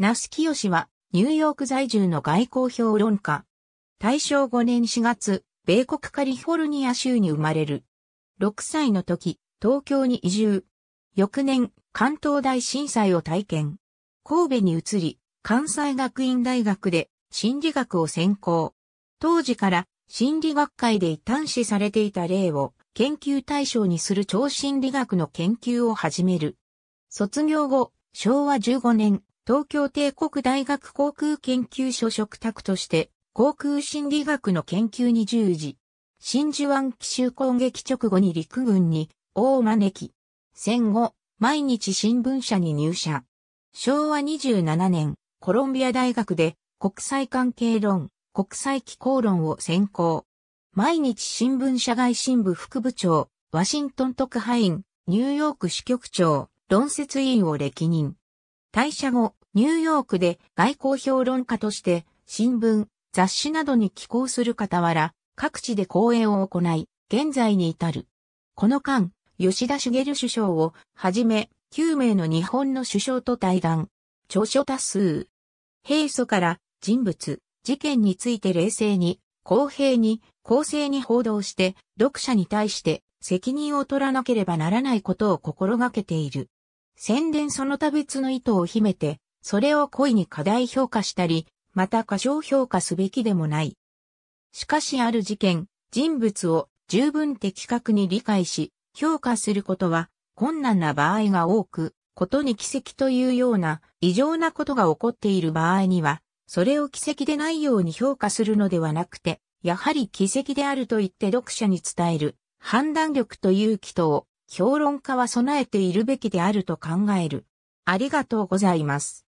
ナスキヨシは、ニューヨーク在住の外交評論家。大正5年4月、米国カリフォルニア州に生まれる。6歳の時、東京に移住。翌年、関東大震災を体験。神戸に移り、関西学院大学で心理学を専攻。当時から心理学会で端視されていた例を研究対象にする超心理学の研究を始める。卒業後、昭和15年、東京帝国大学航空研究所嘱託として、航空心理学の研究に従事。真珠湾奇襲攻撃直後に陸軍に、大招き。戦後、毎日新聞社に入社。昭和27年、コロンビア大学で、国際関係論、国際気候論を専攻。毎日新聞社外新部副部長、ワシントン特派員、ニューヨーク支局長、論説委員を歴任。退社後、ニューヨークで外交評論家として新聞、雑誌などに寄稿する傍ら、各地で講演を行い、現在に至る。この間、吉田茂首相をはじめ、9名の日本の首相と対談。著書多数。平素から人物、事件について冷静に、公平に、公正に報道して、読者に対して責任を取らなければならないことを心がけている。宣伝その他別の意図を秘めて、それを故意に過大評価したり、また過小評価すべきでもない。しかしある事件、人物を十分的確に理解し、評価することは困難な場合が多く、ことに奇跡というような異常なことが起こっている場合には、それを奇跡でないように評価するのではなくて、やはり奇跡であると言って読者に伝える判断力というとを評論家は備えているべきであると考える。ありがとうございます。